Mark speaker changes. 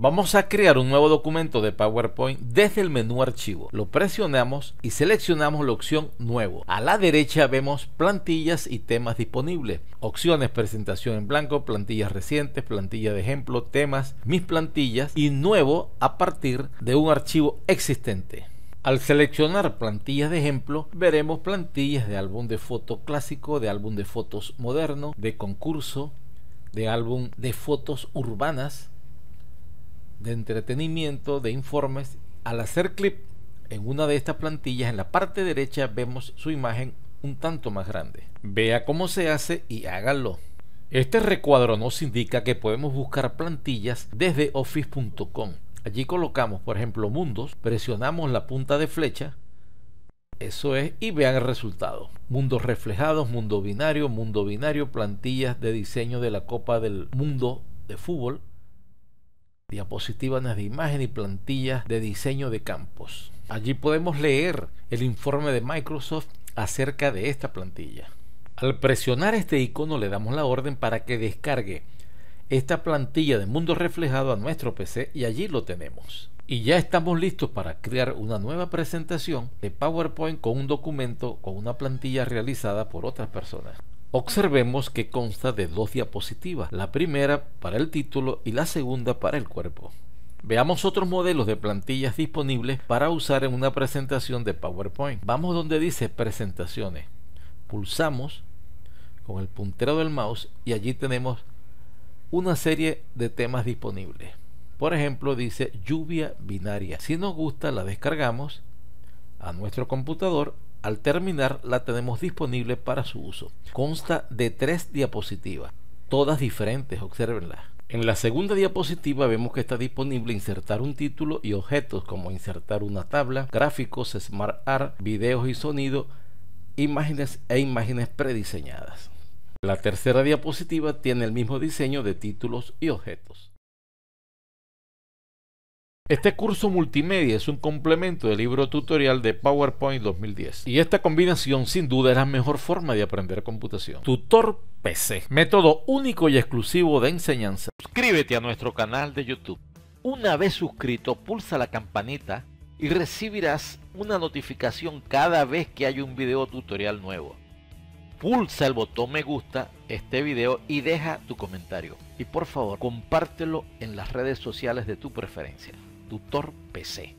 Speaker 1: Vamos a crear un nuevo documento de PowerPoint desde el menú archivo. Lo presionamos y seleccionamos la opción nuevo. A la derecha vemos plantillas y temas disponibles. Opciones presentación en blanco, plantillas recientes, plantilla de ejemplo, temas, mis plantillas y nuevo a partir de un archivo existente. Al seleccionar plantillas de ejemplo, veremos plantillas de álbum de foto clásico, de álbum de fotos moderno, de concurso, de álbum de fotos urbanas, de entretenimiento, de informes. Al hacer clic en una de estas plantillas, en la parte derecha vemos su imagen un tanto más grande. Vea cómo se hace y hágalo. Este recuadro nos indica que podemos buscar plantillas desde office.com. Allí colocamos, por ejemplo, mundos, presionamos la punta de flecha, eso es, y vean el resultado. Mundos reflejados, mundo binario, mundo binario, plantillas de diseño de la Copa del Mundo de Fútbol, diapositivas de imagen y plantillas de diseño de campos. Allí podemos leer el informe de Microsoft acerca de esta plantilla. Al presionar este icono le damos la orden para que descargue esta plantilla de mundo reflejado a nuestro PC y allí lo tenemos. Y ya estamos listos para crear una nueva presentación de PowerPoint con un documento con una plantilla realizada por otras personas. Observemos que consta de dos diapositivas, la primera para el título y la segunda para el cuerpo. Veamos otros modelos de plantillas disponibles para usar en una presentación de PowerPoint. Vamos donde dice presentaciones. Pulsamos con el puntero del mouse y allí tenemos una serie de temas disponibles. Por ejemplo, dice lluvia binaria. Si nos gusta, la descargamos a nuestro computador al terminar la tenemos disponible para su uso. Consta de tres diapositivas, todas diferentes, observenlas. En la segunda diapositiva vemos que está disponible insertar un título y objetos como insertar una tabla, gráficos, smart art, videos y sonido, imágenes e imágenes prediseñadas. La tercera diapositiva tiene el mismo diseño de títulos y objetos. Este curso multimedia es un complemento del libro tutorial de PowerPoint 2010 y esta combinación sin duda es la mejor forma de aprender computación. Tutor PC, método único y exclusivo de enseñanza. Suscríbete a nuestro canal de YouTube. Una vez suscrito, pulsa la campanita y recibirás una notificación cada vez que hay un video tutorial nuevo. Pulsa el botón me gusta este video y deja tu comentario. Y por favor, compártelo en las redes sociales de tu preferencia. Productor PC.